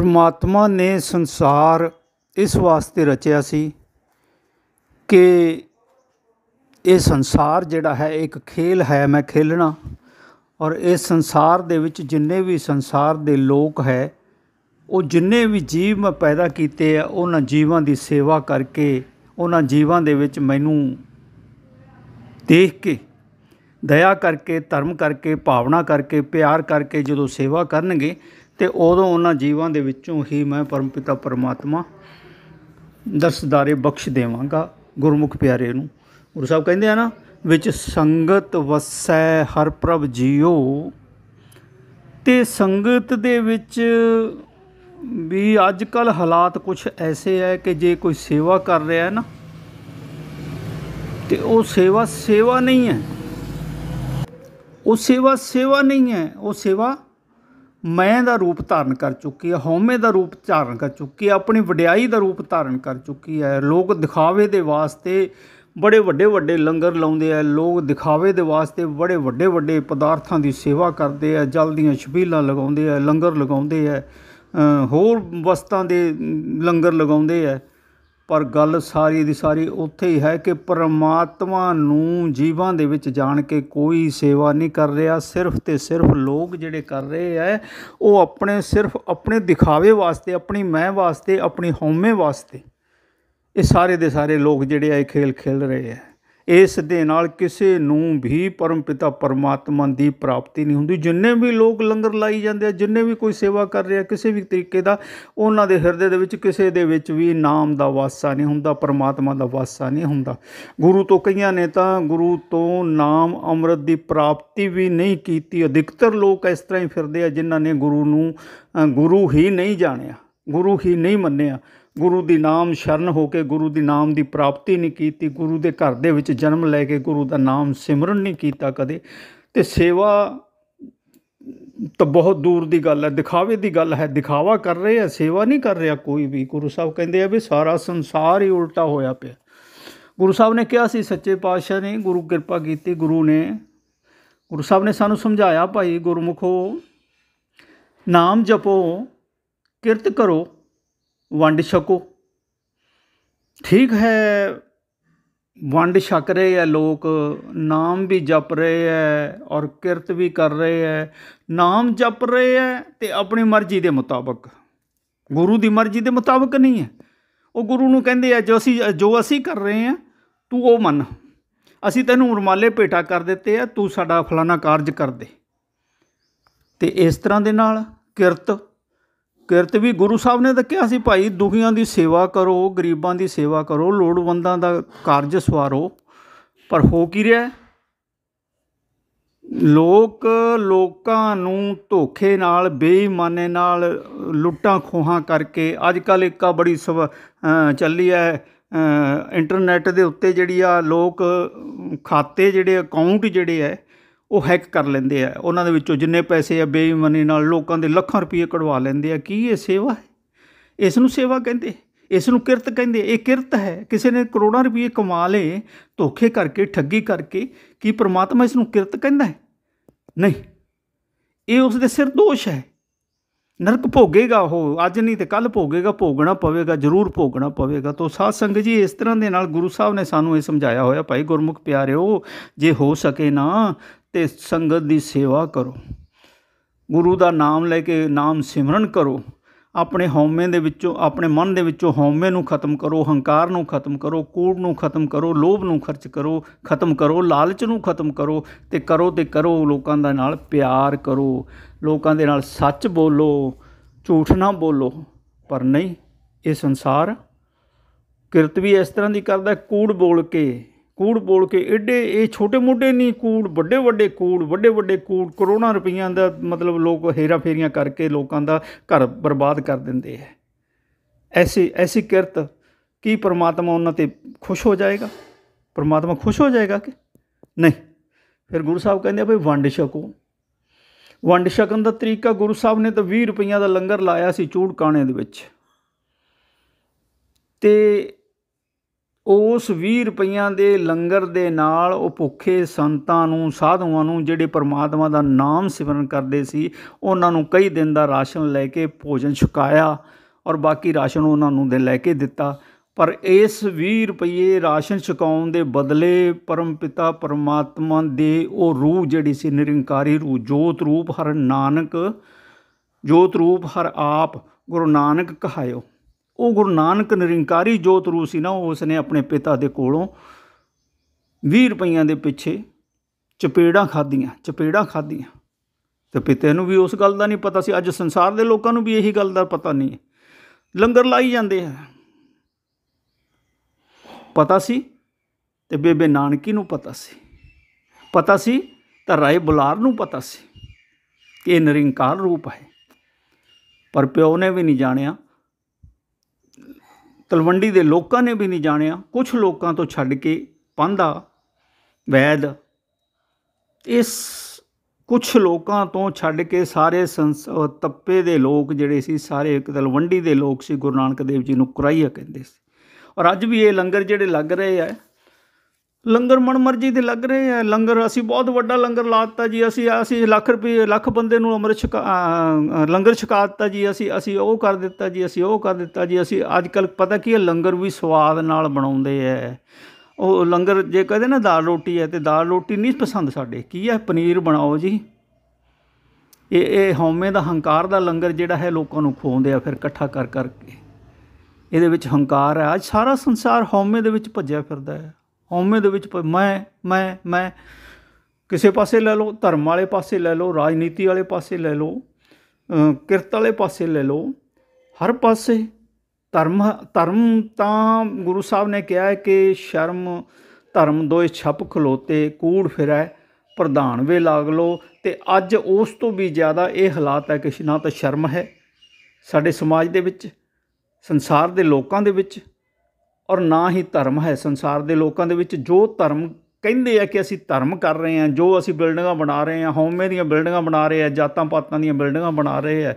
ਪਰਮਾਤਮਾ ਨੇ ਸੰਸਾਰ ਇਸ ਵਾਸਤੇ ਰਚਿਆ ਸੀ ਕਿ ਇਹ ਸੰਸਾਰ ਜਿਹੜਾ ਹੈ ਇੱਕ ਖੇਲ ਹੈ ਮੈਂ ਖੇਲਣਾ ਔਰ ਇਸ ਸੰਸਾਰ ਦੇ ਵਿੱਚ ਜਿੰਨੇ ਵੀ ਸੰਸਾਰ ਦੇ ਲੋਕ ਹੈ ਉਹ ਜਿੰਨੇ ਵੀ ਜੀਵ ਮੈਂ ਪੈਦਾ ਕੀਤੇ ਆ ਉਹਨਾਂ ਜੀਵਾਂ ਦੀ ਸੇਵਾ ਕਰਕੇ ਉਹਨਾਂ ਜੀਵਾਂ ਦੇ ਵਿੱਚ ਮੈਨੂੰ ਦੇਖ ਕੇ ਦਇਆ ਕਰਕੇ ਧਰਮ ਕਰਕੇ ਭਾਵਨਾ ਕਰਕੇ ਪਿਆਰ ਕਰਕੇ ਜਦੋਂ ਸੇਵਾ ਕਰਨਗੇ ਤੇ ਉਦੋਂ ਉਹਨਾਂ ਜੀਵਾਂ ਦੇ ਵਿੱਚੋਂ ਹੀ ਮੈਂ ਪਰਮਪਿਤਾ ਪਰਮਾਤਮਾ ਦਰਸਦਾਰੇ ਬਖਸ਼ ਦੇਵਾਂਗਾ ਗੁਰਮੁਖ ਪਿਆਰੇ ਨੂੰ ਗੁਰੂ ਸਾਹਿਬ ਕਹਿੰਦੇ ਆ ਨਾ ਵਿੱਚ ਸੰਗਤ ਵਸੈ ਹਰ ਪ੍ਰਭ ਜੀਓ ਤੇ ਸੰਗਤ ਦੇ ਵਿੱਚ ਵੀ ਅੱਜ ਕੱਲ ਹਾਲਾਤ ਕੁਝ ਐਸੇ ਐ ਕਿ ਜੇ ਕੋਈ ਸੇਵਾ ਕਰ ਰਿਹਾ ਹੈ ਨਾ ਤੇ ਉਹ ਸੇਵਾ ਸੇਵਾ ਨਹੀਂ ਹੈ ਉਹ ਸੇਵਾ ਸੇਵਾ ਨਹੀਂ ਹੈ ਉਹ ਸੇਵਾ ਮੈਂ ਦਾ ਰੂਪ ਧਾਰਨ ਕਰ ਚੁੱਕੀ ਹੈ ਹਉਮੈ ਦਾ ਰੂਪ ਧਾਰਨ ਕਰ ਚੁੱਕੀ ਹੈ ਆਪਣੀ ਵਡਿਆਈ ਦਾ ਰੂਪ ਧਾਰਨ ਕਰ ਚੁੱਕੀ ਹੈ ਲੋਕ ਦਿਖਾਵੇ ਦੇ ਵਾਸਤੇ ਬੜੇ ਵੱਡੇ ਵੱਡੇ ਲੰਗਰ ਲਾਉਂਦੇ ਆ ਲੋਕ ਦਿਖਾਵੇ ਦੇ ਵਾਸਤੇ ਬੜੇ ਵੱਡੇ ਵੱਡੇ ਪਦਾਰਥਾਂ ਦੀ ਸੇਵਾ ਕਰਦੇ ਆ ਜਲ ਦੀਆਂ ਛਬੀਲਾਂ ਲਗਾਉਂਦੇ ਆ ਲੰਗਰ ਲਗਾਉਂਦੇ ਆ ਹੋਰ ਵਸਤਾਂ ਦੇ ਲੰਗਰ ਲਗਾਉਂਦੇ ਆ ਪਰ ਗੱਲ ਸਾਰੀ ਦੀ ਸਾਰੀ ਉੱਥੇ ਹੀ ਹੈ ਕਿ ਪਰਮਾਤਮਾ ਨੂੰ ਜੀਵਾਂ ਦੇ ਵਿੱਚ ਜਾਣ ਕੇ ਕੋਈ ਸੇਵਾ ਨਹੀਂ ਕਰ ਰਿਹਾ ਸਿਰਫ ਤੇ ਸਿਰਫ ਲੋਕ ਜਿਹੜੇ ਕਰ ਰਹੇ ਐ ਉਹ ਆਪਣੇ ਸਿਰਫ ਆਪਣੇ ਦਿਖਾਵੇ ਵਾਸਤੇ ਆਪਣੀ ਮੈਂ ਵਾਸਤੇ ਆਪਣੀ ਹਉਮੈ ਵਾਸਤੇ ਇਹ ਸਾਰੇ ਦੇ ਸਾਰੇ ਲੋਕ ਜਿਹੜੇ ਐ ਖੇਲ ਖੇਲ ਰਹੇ ਐ ਇਸ ਦੇ ਨਾਲ ਕਿਸੇ ਨੂੰ ਵੀ ਪਰਮ ਪਿਤਾ ਪਰਮਾਤਮਾ ਦੀ ਪ੍ਰਾਪਤੀ ਨਹੀਂ ਹੁੰਦੀ ਜਿੰਨੇ ਵੀ ਲੋਕ ਲੰਗਰ ਲਾਈ ਜਾਂਦੇ ਆ ਜਿੰਨੇ ਵੀ ਕੋਈ ਸੇਵਾ ਕਰ ਰਿਹਾ ਕਿਸੇ ਵੀ ਤਰੀਕੇ ਦਾ ਉਹਨਾਂ ਦੇ ਹਿਰਦੇ ਦੇ ਵਿੱਚ ਕਿਸੇ ਦੇ ਵਿੱਚ ਵੀ ਨਾਮ ਦਾ ਵਾਸਾ ਨਹੀਂ ਹੁੰਦਾ ਪਰਮਾਤਮਾ ਦਾ ਵਾਸਾ ਨਹੀਂ ਹੁੰਦਾ ਗੁਰੂ ਤੋਂ ਕਈਆਂ ਨੇ ਤਾਂ ਗੁਰੂ ਤੋਂ ਨਾਮ ਅੰਮ੍ਰਿਤ ਦੀ ਪ੍ਰਾਪਤੀ ਵੀ ਨਹੀਂ ਕੀਤੀ ਅਧਿਕਤਰ ਲੋਕ ਇਸ ਤਰ੍ਹਾਂ ਹੀ ਫਿਰਦੇ ਆ ਜਿਨ੍ਹਾਂ ਨੇ ਗੁਰੂ ਨੂੰ ਗੁਰੂ ਹੀ ਨਹੀਂ ਜਾਣਿਆ ਗੁਰੂ ਹੀ ਨਹੀਂ ਮੰਨਿਆ ਗੁਰੂ ਦੀ ਨਾਮ ਸ਼ਰਨ ਹੋ ਕੇ ਗੁਰੂ ਦੀ ਨਾਮ ਦੀ ਪ੍ਰਾਪਤੀ ਨਹੀਂ ਕੀਤੀ ਗੁਰੂ ਦੇ ਘਰ ਦੇ ਵਿੱਚ ਜਨਮ ਲੈ ਕੇ ਗੁਰੂ ਦਾ ਨਾਮ ਸਿਮਰਨ ਨਹੀਂ ਕੀਤਾ ਕਦੇ ਤੇ ਸੇਵਾ ਤਾਂ ਬਹੁਤ ਦੂਰ ਦੀ ਗੱਲ ਹੈ ਦਿਖਾਵੇ ਦੀ ਗੱਲ ਹੈ ਦਿਖਾਵਾ ਕਰ ਰਹੇ ਆ ਸੇਵਾ ਨਹੀਂ ਕਰ ਰਿਹਾ ਕੋਈ ਵੀ ਗੁਰੂ ਸਾਹਿਬ ਕਹਿੰਦੇ ਆ ਵੀ ਸਾਰਾ ਸੰਸਾਰ ਹੀ ਉਲਟਾ ਹੋਇਆ ਪਿਆ ਗੁਰੂ ਸਾਹਿਬ ਨੇ ਕਿਹਾ ਸੀ ਸੱਚੇ ਪਾਤਸ਼ਾਹ ਨੇ ਗੁਰੂ ਕਿਰਪਾ ਕੀਤੀ ਗੁਰੂ ਨੇ ਗੁਰੂ ਸਾਹਿਬ ਨੇ ਸਾਨੂੰ ਸਮਝਾਇਆ ਭਾਈ ਗੁਰਮੁਖੋ ਨਾਮ ਜਪੋ ਕਿਰਤ ਕਰੋ ਵੰਡ ਛਕੋ ਠੀਕ ਹੈ ਵੰਡ ਛਕ ਰਹੇ ਆ ਲੋਕ ਨਾਮ ਵੀ ਜਪ ਰਹੇ ਐ ਔਰ ਕਿਰਤ ਵੀ ਕਰ ਰਹੇ ਐ ਨਾਮ ਜਪ ਰਹੇ ਐ ਤੇ ਆਪਣੀ ਮਰਜ਼ੀ ਦੇ ਮੁਤਾਬਕ ਗੁਰੂ ਦੀ ਮਰਜ਼ੀ ਦੇ ਮੁਤਾਬਕ ਨਹੀਂ ਐ ਉਹ ਗੁਰੂ ਨੂੰ ਕਹਿੰਦੇ ਆ ਜੋ ਅਸੀਂ ਜੋ ਅਸੀਂ ਕਰ ਰਹੇ ਆ ਤੂੰ ਉਹ ਮੰਨ ਅਸੀਂ ਤੈਨੂੰ ਰੁਮਾਲੇ ਭੇਟਾ ਕਰ ਦਿੱਤੇ ਆ ਤੂੰ ਸਾਡਾ ਫਲਾਣਾ ਕਾਰਜ ਕਰ ਦੇ ਤੇ ਇਸ ਤਰ੍ਹਾਂ ਦੇ ਨਾਲ ਕਿਰਤ ਕਿਰਤ ਵੀ ਗੁਰੂ ਸਾਹਿਬ ਨੇ ਤਾਂ ਕਿਹਾ ਸੀ ਭਾਈ ਦੁਖੀਆਂ ਦੀ ਸੇਵਾ ਕਰੋ ਗਰੀਬਾਂ ਦੀ ਸੇਵਾ ਕਰੋ ਲੋੜਵੰਦਾਂ ਦਾ ਕਾਰਜ ਸਵਾਰੋ ਪਰ ਹੋ ਕੀ ਰਿਹਾ ਲੋਕ ਲੋਕਾਂ ਨੂੰ ਧੋਖੇ ਨਾਲ ਬੇਈਮਾਨੇ ਨਾਲ ਲੁੱਟਾਂ ਖੋਹਾਂ ਕਰਕੇ ਅੱਜ ਕੱਲ ਇੱਕ ਆ ਬੜੀ ਚੱਲੀ ਹੈ ਇੰਟਰਨੈਟ ਦੇ ਉੱਤੇ ਜਿਹੜੀ ਆ ਲੋਕ ਖਾਤੇ ਜਿਹੜੇ ਅਕਾਊਂਟ ਜਿਹੜੇ ਹੈ ਉਹ ਹੈਕ ਕਰ ਲੈਂਦੇ ਆ ਉਹਨਾਂ ਦੇ ਵਿੱਚੋਂ ਜਿੰਨੇ ਪੈਸੇ ਆ ਬੇਈਮਾਨੀ ਨਾਲ ਲੋਕਾਂ ਦੇ ਲੱਖਾਂ ਰੁਪਏ ਕਢਵਾ ਲੈਂਦੇ ਆ ਕੀ ਇਹ ਸੇਵਾ ਹੈ ਇਸ ਨੂੰ ਸੇਵਾ ਕਹਿੰਦੇ ਇਸ ਨੂੰ ਕਿਰਤ ਕਹਿੰਦੇ ਇਹ ਕਿਰਤ ਹੈ ਕਿਸੇ ਨੇ ਕਰੋੜਾਂ ਰੁਪਏ ਕਮਾ ਲਏ ਧੋਖੇ ਕਰਕੇ ਠੱਗੀ ਕਰਕੇ ਕੀ ਪ੍ਰਮਾਤਮਾ ਇਸ ਨੂੰ ਕਿਰਤ ਕਹਿੰਦਾ ਹੈ ਨਹੀਂ ਇਹ ਉਸ ਦੇ ਸਿਰ ਦੋਸ਼ ਹੈ ਨਰਕ ਭੋਗੇਗਾ ਉਹ ਅੱਜ ਨਹੀਂ ਤੇ ਕੱਲ ਭੋਗੇਗਾ ਭੋਗਣਾ ਪਵੇਗਾ ਜ਼ਰੂਰ ਭੋਗਣਾ ਪਵੇਗਾ ਤੋਂ ਸਾਧ ਸੰਗਤ ਜੀ ਇਸ ਤਰ੍ਹਾਂ ਦੇ ਨਾਲ ਗੁਰੂ ਸਾਹਿਬ ਨੇ ਸਾਨੂੰ ਇਹ ਸਮਝਾਇਆ ਹੋਇਆ ਭਾਈ ਗੁਰਮੁਖ ਪਿਆਰਿਓ ਜੇ ਹੋ ਸਕੇ ਨਾ ਤੇ ਸੰਗਤ ਦੀ ਸੇਵਾ ਕਰੋ ਗੁਰੂ ਦਾ ਨਾਮ ਲੈ ਕੇ ਨਾਮ ਸਿਮਰਨ ਕਰੋ ਆਪਣੇ ਹਉਮੈ ਦੇ ਵਿੱਚੋਂ ਆਪਣੇ ਮਨ ਦੇ ਵਿੱਚੋਂ ਹਉਮੈ ਨੂੰ ਖਤਮ ਕਰੋ ਹੰਕਾਰ ਨੂੰ ਖਤਮ ਕਰੋ ਕੂੜ ਨੂੰ ਖਤਮ ਕਰੋ ਲੋਭ ਨੂੰ ਖਰਚ ਕਰੋ ਖਤਮ ਕਰੋ ਲਾਲਚ ਨੂੰ ਖਤਮ ਕਰੋ ਤੇ ਕਰੋ ਤੇ ਕਰੋ ਲੋਕਾਂ ਦਾ ਨਾਲ ਪਿਆਰ ਕਰੋ ਲੋਕਾਂ ਦੇ ਨਾਲ ਸੱਚ ਬੋਲੋ ਝੂਠ ਨਾ ਬੋਲੋ ਪਰ ਨਹੀਂ ਇਹ ਸੰਸਾਰ ਕਿਰਤ ਵੀ ਇਸ ਤਰ੍ਹਾਂ ਦੀ ਕਰਦਾ ਕੂੜ ਬੋਲ ਕੇ ਕੂੜ ਬੋਲ ਕੇ ਐਡੇ ਇਹ ਛੋਟੇ-ਮੋਟੇ ਨਹੀਂ ਕੂੜ ਵੱਡੇ-ਵੱਡੇ ਕੂੜ ਵੱਡੇ-ਵੱਡੇ ਕੂੜ ਕਰੋੜਾਂ ਰੁਪਈਆਂ ਦਾ ਮਤਲਬ ਲੋਕ ਹੇਰਾ-ਫੇਰੀਆਂ ਕਰਕੇ ਲੋਕਾਂ ਦਾ ਘਰ ਬਰਬਾਦ ਕਰ ਦਿੰਦੇ ਐ ਐਸੀ ਐਸੀ ਕਿਰਤ ਕੀ ਪ੍ਰਮਾਤਮਾ ਉਹਨਾਂ ਤੇ ਖੁਸ਼ ਹੋ ਜਾਏਗਾ ਪ੍ਰਮਾਤਮਾ ਖੁਸ਼ ਹੋ ਜਾਏਗਾ ਕਿ ਨਹੀਂ ਫਿਰ ਗੁਰੂ ਸਾਹਿਬ ਕਹਿੰਦੇ ਆ ਭਈ ਵੰਡ ਛਕੋ ਵੰਡ ਛਕਣ ਦਾ ਤਰੀਕਾ ਗੁਰੂ ਸਾਹਿਬ ਨੇ ਤਾਂ 20 ਰੁਪਈਆ ਦਾ ਲੰਗਰ ਲਾਇਆ ਸੀ ਚੂੜ ਕਾਣੇ ਦੇ ਵਿੱਚ ਤੇ ਉਸ 20 ਰੁਪਈਆਂ ਦੇ ਲੰਗਰ ਦੇ ਨਾਲ ਉਹ ਭੁੱਖੇ ਸੰਤਾਂ ਨੂੰ ਸਾਧੂਆਂ ਨੂੰ ਜਿਹੜੇ ਪ੍ਰਮਾਤਮਾ ਦਾ ਨਾਮ ਸਿਮਰਨ ਕਰਦੇ ਸੀ ਉਹਨਾਂ ਨੂੰ ਕਈ ਦਿਨ ਦਾ ਰਾਸ਼ਨ ਲੈ ਕੇ ਭੋਜਨ ਛਕਾਇਆ ਔਰ ਬਾਕੀ ਰਾਸ਼ਨ ਉਹਨਾਂ ਨੂੰ ਦੇ ਲੈ ਕੇ ਦਿੱਤਾ ਪਰ ਇਸ 20 ਰੁਪਏ ਰਾਸ਼ਨ ਛਕਾਉਣ ਦੇ ਬਦਲੇ ਪਰਮ ਪਿਤਾ ਪਰਮਾਤਮਾ ਦੇ ਉਹ ਰੂਹ ਜਿਹੜੀ ਸੀ ਨਿਰੰਕਾਰੀ ਰੂਹ ਜੋਤ ਰੂਪ ਹਰ ਨਾਨਕ ਜੋਤ ਰੂਪ ਹਰ ਆਪ ਗੁਰੂ ਨਾਨਕ ਕਹਾਇਓ ਉਹ ਗੁਰੂ ਨਾਨਕ ਨਿਰੰਕਾਰੀ ਜੋਤ ਰੂਪ ਸੀ ਨਾ ਉਸ ਨੇ ਆਪਣੇ ਪਿਤਾ ਦੇ ਕੋਲੋਂ 20 ਰੁਪਈਆਂ ਦੇ ਪਿੱਛੇ ਚਪੇੜਾਂ ਖਾਧੀਆਂ ਚਪੇੜਾਂ ਖਾਧੀਆਂ ਤੇ ਪਿਤੇ ਨੂੰ ਵੀ ਉਸ ਗੱਲ ਦਾ ਨਹੀਂ ਪਤਾ ਸੀ ਅੱਜ ਸੰਸਾਰ ਦੇ ਲੋਕਾਂ ਨੂੰ ਵੀ ਇਹੀ ਗੱਲ ਦਾ ਪਤਾ ਨਹੀਂ ਲੰਗਰ ਲਾਈ ਜਾਂਦੇ ਆ ਪਤਾ ਸੀ ਤੇ ਬੇਬੇ ਨਾਨਕੀ ਨੂੰ ਪਤਾ ਸੀ ਪਤਾ ਸੀ ਤਾਂ ਰਾਏ ਬੁਲਾਰ ਨੂੰ ਪਤਾ ਸੀ ਕਿ ਇਹ ਨਿਰੰਕਾਰ ਰੂਪ ਹੈ ਪਰ ਪਿਓ ਨੇ ਵੀ ਨਹੀਂ ਜਾਣਿਆ ਤਲਵੰਡੀ ਦੇ ਲੋਕਾਂ ਨੇ ਵੀ ਨਹੀਂ ਜਾਣਿਆ ਕੁਝ ਲੋਕਾਂ ਤੋਂ ਛੱਡ ਕੇ ਪੰਦਾ ਵੈਦ ਇਸ ਕੁਝ ਲੋਕਾਂ ਤੋਂ ਛੱਡ ਕੇ ਸਾਰੇ ਤੱਪੇ ਦੇ ਲੋਕ ਜਿਹੜੇ ਸੀ ਸਾਰੇ ਇੱਕ ਤਲਵੰਡੀ ਦੇ ਲੋਕ ਸੀ ਗੁਰੂ ਨਾਨਕ ਦੇਵ ਜੀ ਨੂੰ ਕੁਰਾਈਆ ਕਹਿੰਦੇ ਸੀ ਔਰ ਅੱਜ ਵੀ ਇਹ ਲੰਗਰ ਜਿਹੜੇ ਲੱਗ ਰਹੇ ਆ ਲੰਗਰ ਮਨਮਰਜ਼ੀ ਦੇ ਲੱਗ ਰਹੇ ਆ ਲੰਗਰ ਅਸੀਂ ਬਹੁਤ ਵੱਡਾ ਲੰਗਰ ਲਾਤਾ ਜੀ ਅਸੀਂ ਅਸੀਂ ਲੱਖ ਰੁਪਏ ਲੱਖ ਬੰਦੇ ਨੂੰ ਅੰਮ੍ਰਿਤ ਛਕਾ ਲੰਗਰ ਛਕਾ ਦਿੱਤਾ ਜੀ ਅਸੀਂ ਅਸੀਂ ਉਹ ਕਰ ਦਿੱਤਾ ਜੀ ਅਸੀਂ ਉਹ ਕਰ ਦਿੱਤਾ ਜੀ ਅਸੀਂ ਅੱਜ ਕੱਲ ਪਤਾ ਕੀ ਹੈ ਲੰਗਰ ਵੀ ਸਵਾਦ ਨਾਲ ਬਣਾਉਂਦੇ ਐ ਉਹ ਲੰਗਰ ਜੇ ਕਹਦੇ ਨਾ ਦਾਲ ਰੋਟੀ ਐ ਤੇ ਦਾਲ ਰੋਟੀ ਨਹੀਂ ਪਸੰਦ ਸਾਡੇ ਕੀ ਐ ਪਨੀਰ ਬਣਾਓ ਜੀ ਇਹ ਇਹ ਹਉਮੈ ਦਾ ਹੰਕਾਰ ਦਾ ਲੰਗਰ ਜਿਹੜਾ ਹੈ ਲੋਕਾਂ ਨੂੰ ਖੋਉਂਦੇ ਆ ਫਿਰ ਇਕੱਠਾ ਕਰ ਕਰਕੇ ਇਹਦੇ ਵਿੱਚ ਹੰਕਾਰ ਹੈ ਅੱਜ ਸਾਰਾ ਸੰਸਾਰ ਹਉਮੈ ਦੇ ਵਿੱਚ ਭੱਜਿਆ ਫਿਰਦਾ ਹੈ ਹਉਮੈ ਦੇ ਵਿੱਚ ਮੈਂ ਮੈਂ ਮੈਂ ਕਿਸੇ ਪਾਸੇ ਲੈ ਲਓ ਧਰਮ ਵਾਲੇ ਪਾਸੇ ਲੈ ਲਓ ਰਾਜਨੀਤੀ ਵਾਲੇ ਪਾਸੇ ਲੈ ਲਓ ਕਿਰਤ ਵਾਲੇ ਪਾਸੇ ਲੈ ਲਓ ਹਰ ਪਾਸੇ ਧਰਮ ਧਰਮ ਤਾਂ ਗੁਰੂ ਸਾਹਿਬ ਨੇ ਕਿਹਾ ਹੈ ਕਿ ਸ਼ਰਮ ਧਰਮ ਦੋਏ ਛੱਪ ਖਲੋਤੇ ਕੂੜ ਫਿਰੈ ਪ੍ਰਧਾਨ ਵੇ ਲਾਗ ਲੋ ਤੇ ਅੱਜ ਉਸ ਤੋਂ ਵੀ ਜ਼ਿਆਦਾ ਇਹ ਹਾਲਾਤ ਹੈ ਕਿ ਨਾ ਤਾਂ ਸ਼ਰਮ ਹੈ ਸਾਡੇ ਸਮਾਜ ਦੇ ਵਿੱਚ ਸੰਸਾਰ ਦੇ ਲੋਕਾਂ ਦੇ ਵਿੱਚ ਔਰ ਨਾ ਹੀ ਧਰਮ ਹੈ ਸੰਸਾਰ ਦੇ ਲੋਕਾਂ ਦੇ ਵਿੱਚ ਜੋ ਧਰਮ ਕਹਿੰਦੇ ਆ ਕਿ ਅਸੀਂ ਧਰਮ ਕਰ ਰਹੇ ਹਾਂ ਜੋ ਅਸੀਂ ਬਿਲਡਿੰਗਾਂ ਬਣਾ ਰਹੇ ਹਾਂ ਹੋਮੇ ਦੀਆਂ ਬਿਲਡਿੰਗਾਂ ਬਣਾ ਰਹੇ ਆ ਜਾਤਾਂ ਪਾਤਾਂ ਦੀਆਂ ਬਿਲਡਿੰਗਾਂ ਬਣਾ ਰਹੇ ਆ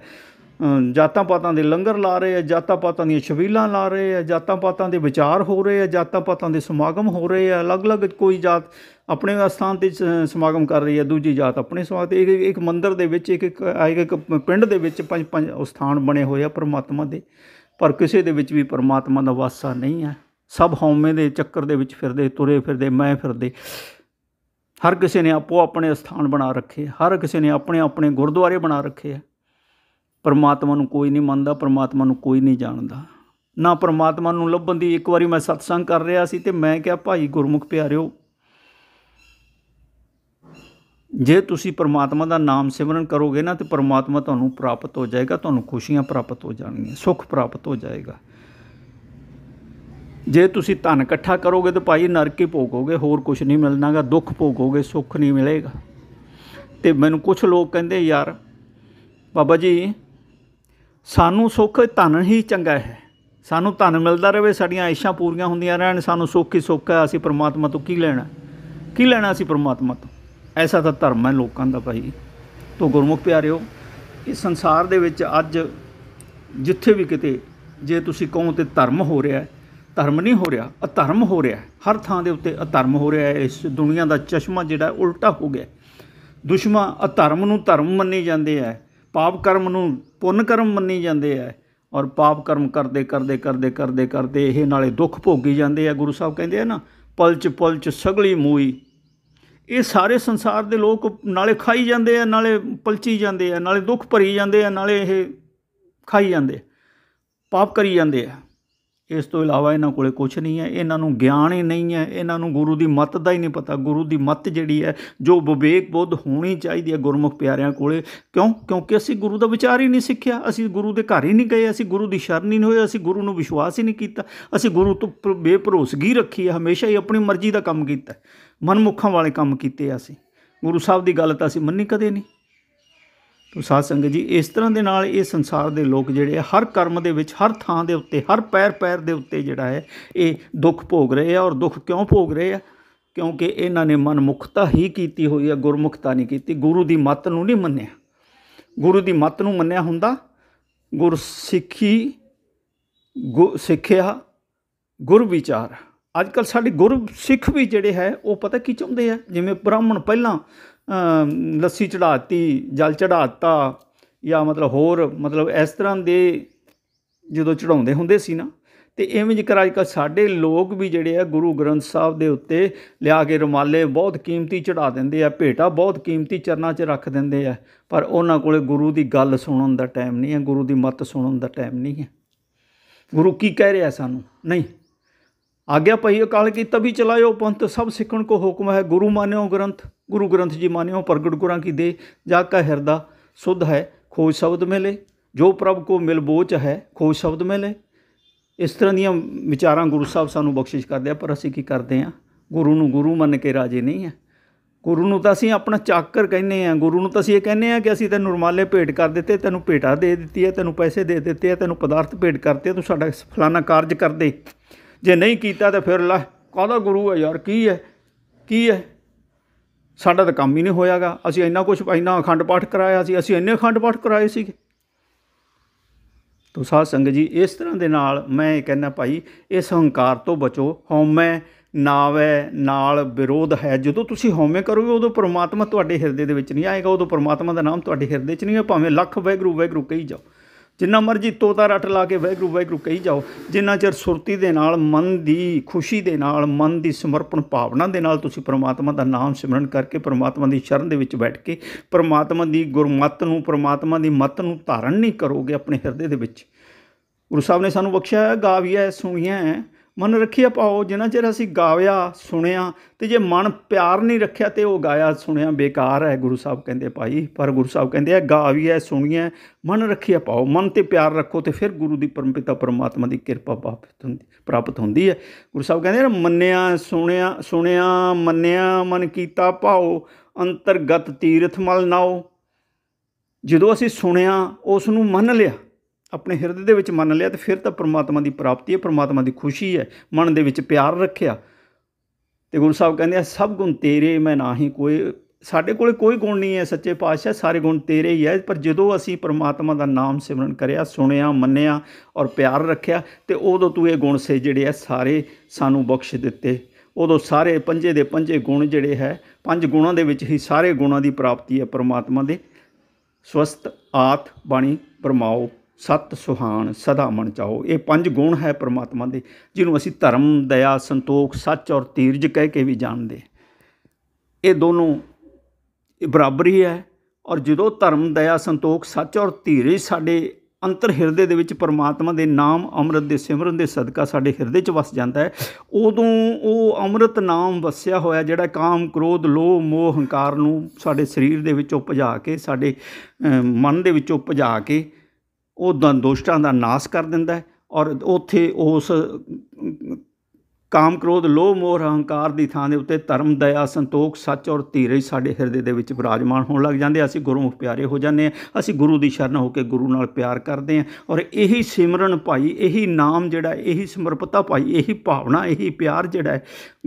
ਜਾਤਾਂ ਪਾਤਾਂ ਦੇ ਲੰਗਰ ਲਾ ਰਹੇ ਆ ਜਾਤਾਂ ਪਾਤਾਂ ਦੀਆਂ ਛਵੀਲਾਂ ਲਾ ਰਹੇ ਆ ਜਾਤਾਂ ਪਾਤਾਂ ਦੇ ਵਿਚਾਰ ਹੋ ਰਹੇ ਆ ਜਾਤਾਂ ਪਾਤਾਂ ਦੇ ਸਮਾਗਮ ਹੋ ਰਹੇ ਆ ਅਲੱਗ-ਅਲੱਗ ਕੋਈ ਜਾਤ ਆਪਣੇ ਸਥਾਨ ਤੇ ਸਮਾਗਮ ਕਰ ਰਹੀ ਹੈ ਦੂਜੀ ਜਾਤ ਆਪਣੇ ਸਮਾਗਮ ਤੇ ਇੱਕ ਇੱਕ ਮੰਦਿਰ ਦੇ ਵਿੱਚ ਇੱਕ ਇੱਕ ਪਿੰਡ ਦੇ ਵਿੱਚ ਪੰਜ ਪੰਜ ਸਥਾਨ ਬਣੇ ਹੋਏ ਆ ਪਰਮਾਤਮਾ ਦੇ ਪਰ ਕਿਸੇ ਦੇ ਵਿੱਚ ਵੀ ਪਰਮਾਤਮਾ ਦਾ ਵਾਸਾ ਨਹੀਂ ਹੈ ਸਭ ਹਉਮੈ ਦੇ ਚੱਕਰ ਦੇ ਵਿੱਚ ਫਿਰਦੇ ਤੁਰੇ ਫਿਰਦੇ ਮੈਂ ਫਿਰਦੇ ਹਰ ਕਿਸੇ ਨੇ ਆਪੋ ਆਪਣੇ ਸਥਾਨ ਬਣਾ ਰੱਖੇ ਹਰ ਕਿਸੇ ਨੇ ਆਪਣੇ ਆਪਣੇ ਗੁਰਦੁਆਰੇ ਬਣਾ ਰੱਖੇ ਆ ਪਰਮਾਤਮਾ ਨੂੰ ਕੋਈ ਨਹੀਂ ਮੰਨਦਾ ਪਰਮਾਤਮਾ ਨੂੰ ਕੋਈ ਨਹੀਂ ਜਾਣਦਾ ਨਾ ਪਰਮਾਤਮਾ ਨੂੰ ਲੱਭਣ ਦੀ ਇੱਕ ਵਾਰੀ ਮੈਂ ਸਤਸੰਗ ਕਰ ਰਿਹਾ ਸੀ ਤੇ ਮੈਂ ਕਿਹਾ ਭਾਈ ਗੁਰਮੁਖ ਪਿਆਰਿਓ ਜੇ ਤੁਸੀਂ ਪਰਮਾਤਮਾ ਦਾ ਨਾਮ ਸਿਮਰਨ ਕਰੋਗੇ ਨਾ ਤੇ ਪਰਮਾਤਮਾ ਤੁਹਾਨੂੰ ਪ੍ਰਾਪਤ ਹੋ ਜਾਏਗਾ ਤੁਹਾਨੂੰ ਖੁਸ਼ੀਆਂ ਪ੍ਰਾਪਤ ਹੋ ਜਾਣਗੀਆਂ ਸੁੱਖ ਪ੍ਰਾਪਤ ਹੋ ਜਾਏਗਾ ਜੇ ਤੁਸੀਂ ਧਨ ਇਕੱਠਾ ਕਰੋਗੇ ਤਾਂ ਭਾਈ ਨਰਕ ਹੀ ਭੋਗੋਗੇ ਹੋਰ ਕੁਝ ਨਹੀਂ ਮਿਲਣਾਗਾ ਦੁੱਖ ਭੋਗੋਗੇ ਸੁੱਖ ਨਹੀਂ ਮਿਲੇਗਾ ਤੇ ਮੈਨੂੰ ਕੁਝ ਲੋਕ ਕਹਿੰਦੇ ਯਾਰ ਬਾਬਾ ਜੀ ਸਾਨੂੰ ਸੁੱਖ ਧਨ ਹੀ ਚੰਗਾ ਹੈ ਸਾਨੂੰ ਧਨ ਮਿਲਦਾ ਰਹੇ ਸਾਡੀਆਂ ਆਇਸ਼ਾਂ ਪੂਰੀਆਂ ਹੁੰਦੀਆਂ ਰਹਿਣ ਸਾਨੂੰ ਸੁੱਖ ਹੀ ਸੁੱਖ ਹੈ ਅਸੀਂ ਪਰਮਾਤਮਾ ਤੋਂ ਕੀ ਲੈਣਾ ਕੀ ਲੈਣਾ ਅਸੀਂ ਪਰਮਾਤਮਾ ਤੋਂ ਐਸਾ ਤਾਂ ਧਰਮ ਹੈ ਲੋਕਾਂ ਦਾ ਭਾਈ ਤੋਂ ਗੁਰਮੁਖ ਪਿਆਰਿਓ ਇਸ ਸੰਸਾਰ ਦੇ ਵਿੱਚ ਅੱਜ ਜਿੱਥੇ ਵੀ ਕਿਤੇ ਜੇ ਤੁਸੀਂ ਕਹੋ ਤੇ ਧਰਮ ਹੋ ਰਿਹਾ ਧਰਮ ਨਹੀਂ ਹੋ ਰਿਹਾ ਅਧਰਮ ਹੋ ਰਿਹਾ ਹਰ ਥਾਂ ਦੇ ਉੱਤੇ ਅਧਰਮ ਹੋ ਰਿਹਾ ਇਸ ਦੁਨੀਆ ਦਾ ਚਸ਼ਮਾ ਜਿਹੜਾ ਉਲਟਾ ਹੋ ਗਿਆ ਅ ਅਧਰਮ ਨੂੰ ਧਰਮ ਮੰਨੇ ਜਾਂਦੇ ਆ ਪਾਪ ਕਰਮ ਨੂੰ ਪੁੰਨ ਕਰਮ ਮੰਨੇ ਜਾਂਦੇ ਆ ਔਰ ਪਾਪ ਕਰਮ ਕਰਦੇ ਕਰਦੇ ਕਰਦੇ ਕਰਦੇ ਕਰਦੇ ਇਹ ਨਾਲੇ ਦੁੱਖ ਭੋਗੀ ਜਾਂਦੇ ਆ ਗੁਰੂ ਸਾਹਿਬ ਕਹਿੰਦੇ ਆ ਨਾ ਪਲਚ ਪਲਚ ਸਗਲੀ ਮੂਈ ਇਹ ਸਾਰੇ ਸੰਸਾਰ ਦੇ ਲੋਕ ਨਾਲੇ ਖਾਈ ਜਾਂਦੇ ਆ ਨਾਲੇ ਪਲਚੀ ਜਾਂਦੇ ਆ ਨਾਲੇ ਦੁੱਖ ਭਰੀ ਜਾਂਦੇ ਆ ਨਾਲੇ ਇਹ ਖਾਈ ਜਾਂਦੇ ਪਾਪ ਕਰੀ ਜਾਂਦੇ ਆ ਇਸ ਤੋਂ ਇਲਾਵਾ ਇਹਨਾਂ ਕੋਲੇ ਕੁਝ ਨਹੀਂ ਹੈ ਇਹਨਾਂ ਨੂੰ ਗਿਆਨ ਹੀ ਨਹੀਂ ਹੈ ਇਹਨਾਂ ਨੂੰ ਗੁਰੂ ਦੀ ਮੱਤ ਦਾ ਹੀ ਨਹੀਂ ਪਤਾ ਗੁਰੂ ਦੀ ਮੱਤ ਜਿਹੜੀ ਹੈ ਜੋ ਵਿਵੇਕ ਬੁੱਧ ਹੋਣੀ ਚਾਹੀਦੀ ਹੈ ਗੁਰਮੁਖ ਪਿਆਰਿਆਂ ਕੋਲੇ ਕਿਉਂ ਕਿਉਂਕਿ ਅਸੀਂ ਗੁਰੂ ਦਾ ਵਿਚਾਰ ਹੀ ਨਹੀਂ ਸਿੱਖਿਆ ਅਸੀਂ ਗੁਰੂ ਦੇ ਘਰ ਹੀ ਨਹੀਂ ਗਏ ਅਸੀਂ ਗੁਰੂ ਦੀ ਸ਼ਰਨ ਹੀ ਨਹੀਂ ਹੋਏ ਅਸੀਂ ਗੁਰੂ ਨੂੰ ਵਿਸ਼ਵਾਸ ਹੀ ਨਹੀਂ ਕੀਤਾ ਅਸੀਂ ਗੁਰੂ ਤੋਂ ਬੇਭਰੋਸਗੀ ਰੱਖੀ ਹੈ ਹਮੇਸ਼ਾ ਹੀ ਆਪਣੀ ਮਰਜ਼ੀ ਦਾ ਕੰਮ ਕੀਤਾ ਮਨਮੁੱਖਾਂ ਵਾਲੇ ਕੰਮ ਕੀਤੇ ਅਸੀਂ ਗੁਰੂ ਸਾਹਿਬ ਦੀ ਗੱਲ ਤਾਂ ਅਸੀਂ ਮੰਨੀ ਕਦੇ ਨਹੀਂ ਤੋ ਸਾਧ ਸੰਗਤ ਜੀ ਇਸ ਤਰ੍ਹਾਂ ਦੇ ਨਾਲ ਇਹ ਸੰਸਾਰ ਦੇ ਲੋਕ ਜਿਹੜੇ ਹਰ ਕਰਮ ਦੇ ਵਿੱਚ ਹਰ ਥਾਂ ਦੇ ਉੱਤੇ ਹਰ ਪੈਰ ਪੈਰ ਦੇ ਉੱਤੇ ਜਿਹੜਾ ਹੈ ਇਹ ਦੁੱਖ ਭੋਗ ਰਹੇ ਆ ਔਰ ਦੁੱਖ ਕਿਉਂ ਭੋਗ ਰਹੇ ਆ ਕਿਉਂਕਿ ਇਹਨਾਂ ਨੇ ਮਨਮੁਖਤਾ ਹੀ ਕੀਤੀ ਹੋਈ ਆ ਗੁਰਮੁਖਤਾ ਨਹੀਂ ਕੀਤੀ ਗੁਰੂ ਦੀ ਮੱਤ ਨੂੰ ਨਹੀਂ ਮੰਨਿਆ ਗੁਰੂ ਦੀ ਮੱਤ ਨੂੰ ਮੰਨਿਆ ਹੁੰਦਾ ਗੁਰ ਸਿੱਖੀ ਸਿੱਖਿਆ ਗੁਰ ਵਿਚਾਰ ਅੱਜ ਕੱਲ ਸਾਡੇ ਗੁਰ ਸਿੱਖ ਵੀ ਜਿਹੜੇ ਹੈ ਉਹ ਪਤਾ ਕੀ ਚਾਹੁੰਦੇ ਆ ਜਿਵੇਂ ਬ੍ਰਾਹਮਣ ਪਹਿਲਾਂ ਲੱਸੀ ਚੜਾਤੀ ਜਲ ਚੜਾਤਾ ਜਾਂ ਮਤਲਬ ਹੋਰ ਮਤਲਬ ਇਸ ਤਰ੍ਹਾਂ ਦੇ ਜਦੋਂ ਚੜਾਉਂਦੇ ਹੁੰਦੇ ਸੀ ਨਾ ਤੇ ਇਵੇਂ ਜਿਕਰ ਅੱਜ ਕੱਲ ਸਾਡੇ ਲੋਕ ਵੀ ਜਿਹੜੇ ਆ ਗੁਰੂ ਗ੍ਰੰਥ ਸਾਹਿਬ ਦੇ ਉੱਤੇ ਲਿਆ ਕੇ ਰੁਮਾਲੇ ਬਹੁਤ ਕੀਮਤੀ ਚੜਾ ਦਿੰਦੇ ਆ ਭੇਟਾ ਬਹੁਤ ਕੀਮਤੀ ਚਰਨਾ 'ਚ ਰੱਖ ਦਿੰਦੇ ਆ ਪਰ ਉਹਨਾਂ ਕੋਲੇ ਗੁਰੂ ਦੀ ਗੱਲ ਸੁਣਨ ਦਾ ਟਾਈਮ ਨਹੀਂ ਹੈ ਗੁਰੂ ਦੀ ਮੱਤ ਸੁਣਨ ਦਾ ਟਾਈਮ ਨਹੀਂ ਹੈ ਗੁਰੂ ਕੀ ਕਹਿ ਰਿਹਾ ਸਾਨੂੰ ਨਹੀਂ ਆਗਿਆ ਪਈ ਅਕਾਲ ਕੀ ਤਵੀ ਚਲਾਇਓ ਪੰਥ ਸਭ ਸਿੱਖਣ ਕੋ ਹੁਕਮ ਹੈ ਗੁਰੂ ਮਾਨਿਓ ਗ੍ਰੰਥ ਗੁਰੂ ਗ੍ਰੰਥ ਜੀ ਮਾਨਿਓ ਪ੍ਰਗਟ ਗੁਰਾਂ ਕੀ ਦੇ ਜਾ ਕਾ ਹਿਰਦਾ ਸੁਧ ਹੈ ਖੋਜ ਸ਼ਬਦ ਮਿਲੇ ਜੋ ਪ੍ਰਭ ਕੋ ਮਿਲ ਬੋਚ ਹੈ ਖੋਜ ਸ਼ਬਦ ਮਿਲੇ ਇਸ ਤਰ੍ਹਾਂ ਦੀਆਂ ਵਿਚਾਰਾਂ ਗੁਰੂ ਸਾਹਿਬ ਸਾਨੂੰ ਬਖਸ਼ਿਸ਼ ਕਰਦੇ ਆ ਪਰ ਅਸੀਂ ਕੀ ਕਰਦੇ ਆ ਗੁਰੂ ਨੂੰ ਗੁਰੂ ਮੰਨ ਕੇ ਰਾਜੇ ਨਹੀਂ ਆ ਗੁਰੂ ਨੂੰ ਤਾਂ ਅਸੀਂ ਆਪਣਾ ਚਾਕਰ ਕਹਿੰਨੇ ਆ ਗੁਰੂ ਨੂੰ ਤਾਂ ਅਸੀਂ ਇਹ ਕਹਿੰਨੇ ਆ ਕਿ ਅਸੀਂ ਤੈਨੂੰ ਨਰਮਾਲੇ ਭੇਟ ਕਰ ਦਿੱਤੇ ਤੈਨੂੰ ਭੇਟਾ ਦੇ ਦਿੱਤੀ ਹੈ ਤੈਨੂੰ ਪੈਸੇ ਦੇ ਦਿੱਤੇ ਹੈ ਤੈਨੂੰ ਪਦਾਰਥ ਭੇਟ ਕਰਤੇ ਤੂੰ ਸਾਡਾ ਫਲਾਨਾ ਕਾਰਜ ਕਰ ਦੇ ਜੇ ਨਹੀਂ ਕੀਤਾ ਤਾਂ ਫਿਰ ਲੈ ਕਹਦਾ ਗੁਰੂ ਹੈ ਯਾਰ ਕੀ ਹੈ ਕੀ ਹੈ ਸਾਡਾ ਤਾਂ ਕੰਮ ਹੀ ਨਹੀਂ ਹੋਇਆਗਾ ਅਸੀਂ ਇੰਨਾ ਕੁਝ ਇੰਨਾ ਅਖੰਡ ਪਾਠ ਕਰਾਇਆ ਸੀ ਅਸੀਂ ਇੰਨੇ ਅਖੰਡ ਪਾਠ ਕਰਾਏ ਸੀ ਤੋ ਸਾਧ ਸੰਗਤ ਜੀ ਇਸ ਤਰ੍ਹਾਂ ਦੇ ਨਾਲ ਮੈਂ ਇਹ ਕਹਿੰਦਾ ਭਾਈ ਇਸ ਹੰਕਾਰ ਤੋਂ ਬਚੋ ਹਉਮੈ ਨਾਵੇ ਨਾਲ ਵਿਰੋਧ ਹੈ ਜਦੋਂ ਤੁਸੀਂ ਹਉਮੈ ਕਰੋਗੇ ਉਦੋਂ ਪ੍ਰਮਾਤਮਾ ਤੁਹਾਡੇ ਹਿਰਦੇ ਦੇ ਵਿੱਚ ਨਹੀਂ ਆਏਗਾ ਉਦੋਂ ਪ੍ਰਮਾਤਮਾ ਦਾ ਨਾਮ ਤੁਹਾਡੇ ਹਿਰਦੇ 'ਚ ਨਹੀਂ ਹੈ ਭਾਵੇਂ ਲੱਖ ਵੈਗਰੂ ਵੈਗਰੂ ਕਹੀ ਜਾਓ ਜਿੰਨਾ ਮਰਜੀ ਤੋਤਾ ਰੱਟ ਲਾ ਕੇ ਵੈਗਰੂ ਵੈਗਰੂ ਕਹੀ ਜਾਓ ਜਿੰਨਾ ਚਿਰ ਸੁਰਤੀ ਦੇ ਨਾਲ ਮਨ ਦੀ ਖੁਸ਼ੀ ਦੇ ਨਾਲ ਮਨ ਦੀ ਸਮਰਪਣ ਭਾਵਨਾ ਦੇ ਨਾਲ ਤੁਸੀਂ ਪ੍ਰਮਾਤਮਾ ਦਾ ਨਾਮ ਸਿਮਰਨ ਕਰਕੇ ਪ੍ਰਮਾਤਮਾ ਦੀ ਸ਼ਰਨ ਦੇ ਵਿੱਚ ਬੈਠ ਕੇ ਪ੍ਰਮਾਤਮਾ ਦੀ ਗੁਰਮਤ ਨੂੰ ਪ੍ਰਮਾਤਮਾ ਦੀ ਮਤ ਨੂੰ ਧਾਰਨ ਨਹੀਂ ਕਰੋਗੇ ਆਪਣੇ ਹਿਰਦੇ ਦੇ ਵਿੱਚ ਗੁਰੂ ਸਾਹਿਬ ਨੇ ਸਾਨੂੰ ਬਖਸ਼ਿਆ ਹੈ ਗਾਵਿਆ ਹੈ ਮਨ ਰੱਖੀ ਪਾਓ ਜਿੰਨਾ ਚਿਰ ਅਸੀਂ ਗਾਵਿਆ ਸੁਣਿਆ ਤੇ ਜੇ ਮਨ ਪਿਆਰ ਨਹੀਂ ਰੱਖਿਆ ਤੇ ਉਹ ਗਾਇਆ ਸੁਣਿਆ ਬੇਕਾਰ ਹੈ ਗੁਰੂ ਸਾਹਿਬ ਕਹਿੰਦੇ ਭਾਈ ਪਰ ਗੁਰੂ ਸਾਹਿਬ ਕਹਿੰਦੇ ਆ ਗਾਵੀਐ ਸੁਣੀਐ ਮਨ ਰੱਖੀ ਪਾਓ ਮਨ ਤੇ ਪਿਆਰ ਰੱਖੋ ਤੇ ਫਿਰ ਗੁਰੂ ਦੀ ਪਰਮਪਿਤਾ ਪਰਮਾਤਮਾ ਦੀ ਕਿਰਪਾ ਪ੍ਰਾਪਤ ਹੁੰਦੀ ਪ੍ਰਾਪਤ ਹੁੰਦੀ ਹੈ ਗੁਰੂ ਸਾਹਿਬ ਕਹਿੰਦੇ ਮੰਨਿਆ ਸੁਣਿਆ ਸੁਣਿਆ ਮੰਨਿਆ ਮਨ ਕੀਤਾ ਪਾਓ ਅੰਤਰਗਤ ਤੀਰਥ ਮਲ ਨਾਓ ਜਦੋਂ ਅਸੀਂ ਸੁਣਿਆ ਉਸ ਨੂੰ ਮੰਨ ਲਿਆ ਆਪਣੇ ਹਿਰਦੇ ਦੇ ਵਿੱਚ ਮੰਨ ਲਿਆ ਤੇ ਫਿਰ ਤਾਂ ਪ੍ਰਮਾਤਮਾ ਦੀ ਪ੍ਰਾਪਤੀ ਹੈ ਪ੍ਰਮਾਤਮਾ ਦੀ ਖੁਸ਼ੀ ਹੈ ਮਨ ਦੇ ਵਿੱਚ ਪਿਆਰ ਰੱਖਿਆ ਤੇ ਗੁਰੂ ਸਾਹਿਬ ਕਹਿੰਦੇ ਆ ਸਭ ਗੁਣ ਤੇਰੇ ਮੈਂ ਨਾਹੀ ਕੋਈ ਸਾਡੇ ਕੋਲੇ ਕੋਈ ਗੁਣ ਨਹੀਂ ਹੈ ਸੱਚੇ ਪਾਤਸ਼ਾਹ ਸਾਰੇ ਗੁਣ ਤੇਰੇ ਹੀ ਹੈ ਪਰ ਜਦੋਂ ਅਸੀਂ ਪ੍ਰਮਾਤਮਾ ਦਾ ਨਾਮ ਸਿਮਰਨ ਕਰਿਆ ਸੁਣਿਆ ਮੰਨਿਆ ਔਰ ਪਿਆਰ ਰੱਖਿਆ ਤੇ ਉਦੋਂ ਤੂੰ ਇਹ ਗੁਣ ਸੇ ਜਿਹੜੇ ਆ ਸਾਰੇ ਸਾਨੂੰ ਬਖਸ਼ ਦਿੱਤੇ ਉਦੋਂ ਸਾਰੇ ਪੰਜੇ ਦੇ ਪੰਜੇ ਗੁਣ ਜਿਹੜੇ ਹੈ ਪੰਜ ਗੁਣਾਂ ਦੇ ਵਿੱਚ ਹੀ ਸਾਰੇ ਗੁਣਾਂ ਦੀ ਪ੍ਰਾਪਤੀ ਹੈ ਪ੍ਰਮਾਤਮਾ ਦੇ ਸਵਸਤ ਆਤ ਬਾਣੀ ਪਰਮਾਓ ਸਤ ਸੁਹਾਣ ਸਦਾ ਮਨ ਚਾਓ ਇਹ ਪੰਜ ਗੁਣ ਹੈ ਪ੍ਰਮਾਤਮਾ ਦੇ ਜਿਹਨੂੰ ਅਸੀਂ ਧਰਮ ਦਇਆ ਸੰਤੋਖ ਸੱਚ ਔਰ ਤੀਰਜ ਕਹਿ ਕੇ ਵੀ ਜਾਣਦੇ ਇਹ ਦੋਨੋਂ ਬਰਾਬਰੀ ਹੈ ਔਰ ਜਦੋਂ ਧਰਮ ਦਇਆ ਸੰਤੋਖ ਸੱਚ ਔਰ ਧੀਰਜ ਸਾਡੇ ਅੰਤਰ ਹਿਰਦੇ ਦੇ ਵਿੱਚ ਪਰਮਾਤਮਾ ਦੇ ਨਾਮ ਅੰਮ੍ਰਿਤ ਦੇ ਸਿਮਰਨ ਦੇ ਸਦਕਾ ਸਾਡੇ ਹਿਰਦੇ 'ਚ ਵਸ ਜਾਂਦਾ ਹੈ ਉਦੋਂ ਉਹ ਅੰਮ੍ਰਿਤ ਨਾਮ ਵਸਿਆ ਹੋਇਆ ਜਿਹੜਾ ਕਾਮ ਕ੍ਰੋਧ ਲੋਭ ਮੋਹ ਹੰਕਾਰ ਨੂੰ ਸਾਡੇ ਸਰੀਰ ਦੇ ਵਿੱਚੋਂ ਭਜਾ ਕੇ ਸਾਡੇ ਮਨ ਦੇ ਵਿੱਚੋਂ ਭਜਾ ਕੇ ਉਹ ਦੁਸ਼ਟਾਂ ਦਾ ਨਾਸ ਕਰ ਦਿੰਦਾ ਹੈ ਔਰ ਉੱਥੇ ਉਸ ਕਾਮ ਕ੍ਰੋਧ ਲੋਭ ਮੋਹ ਅਹੰਕਾਰ ਦੀ ਥਾਂ ਦੇ ਉੱਤੇ ਧਰਮ ਦਇਆ ਸੰਤੋਖ ਸੱਚ ਔਰ ਧੀਰਜ ਸਾਡੇ ਹਿਰਦੇ ਦੇ ਵਿੱਚ ਵਿਰਾਜਮਾਨ ਹੋਣ ਲੱਗ ਜਾਂਦੇ ਅਸੀਂ ਗੁਰਮੁਖ ਪਿਆਰੇ ਹੋ ਜਾਂਦੇ ਆ ਅਸੀਂ ਗੁਰੂ ਦੀ ਸ਼ਰਨ ਹੋ ਕੇ ਗੁਰੂ ਨਾਲ ਪਿਆਰ ਕਰਦੇ ਆ ਔਰ ਇਹੀ ਸਿਮਰਨ ਭਾਈ ਇਹੀ ਨਾਮ ਜਿਹੜਾ ਇਹੀ ਸਮਰਪਤਾ ਭਾਈ ਇਹੀ ਭਾਵਨਾ ਇਹੀ ਪਿਆਰ ਜਿਹੜਾ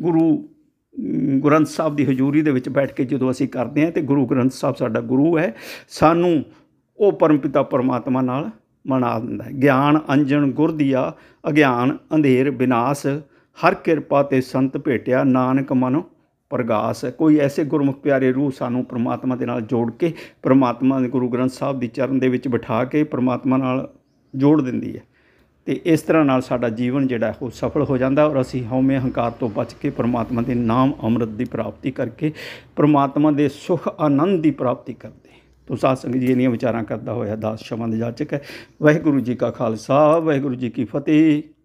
ਗੁਰੂ ਗ੍ਰੰਥ ਸਾਹਿਬ ਦੀ ਹਜ਼ੂਰੀ ਦੇ ਵਿੱਚ ਬੈਠ ਕੇ ਜਦੋਂ ਅਸੀਂ ਕਰਦੇ ਆ ਤੇ ਗੁਰੂ ਗ੍ਰੰਥ ਸਾਹਿਬ ਸਾਡਾ ਗੁਰੂ ਹੈ ਸਾਨੂੰ ਉਹ ਪਰਮਪਿਤਾ ਪਰਮਾਤਮਾ ਨਾਲ ਮਨਾ ਦਿੰਦਾ ਹੈ ਗਿਆਨ ਅੰਜਨ ਗੁਰ ਦੀਆ ਅਗਿਆਨ ਅੰਧੇਰ ਵਿਨਾਸ਼ ਹਰ ਕਿਰਪਾ ਤੇ ਸੰਤ ਭੇਟਿਆ ਨਾਨਕ ਮਨੁ ਪ੍ਰਗਾਸ ਕੋਈ ਐਸੇ ਗੁਰਮੁਖ ਪਿਆਰੇ ਰੂਹ ਸਾਨੂੰ ਪ੍ਰਮਾਤਮਾ ਦੇ ਨਾਲ ਜੋੜ ਕੇ ਪ੍ਰਮਾਤਮਾ ਦੇ ਗੁਰੂ ਗ੍ਰੰਥ ਸਾਹਿਬ ਦੀ ਚਰਨ ਦੇ ਵਿੱਚ ਬਿਠਾ ਕੇ ਪ੍ਰਮਾਤਮਾ ਨਾਲ ਜੋੜ ਦਿੰਦੀ ਹੈ ਤੇ ਇਸ ਤਰ੍ਹਾਂ ਨਾਲ ਸਾਡਾ ਜੀਵਨ ਜਿਹੜਾ ਉਹ ਸਫਲ ਹੋ ਜਾਂਦਾ ਔਰ ਅਸੀਂ ਹਉਮੈ ਹੰਕਾਰ ਤੋਂ ਬਚ ਕੇ ਪ੍ਰਮਾਤਮਾ ਦੇ ਨਾਮ ਅੰਮ੍ਰਿਤ ਦੀ ਪ੍ਰਾਪਤੀ ਕਰਕੇ ਪ੍ਰਮਾਤਮਾ ਦੇ ਸੁਖ ਆਨੰਦ ਦੀ ਪ੍ਰਾਪਤੀ ਕਰਦੇ ਤੋਂ ਸਾਧ ਸੰਗਤ ਜੀ ਇਹਨੀਆਂ ਵਿਚਾਰਾਂ ਕਰਦਾ ਹੋਇਆ ਦਾਸ ਸ਼ਮਨ ਦੇ ਜਾਚਕ ਹੈ ਵਾਹਿਗੁਰੂ ਜੀ ਕਾ ਖਾਲਸਾ ਵਾਹਿਗੁਰੂ ਜੀ ਕੀ ਫਤਿਹ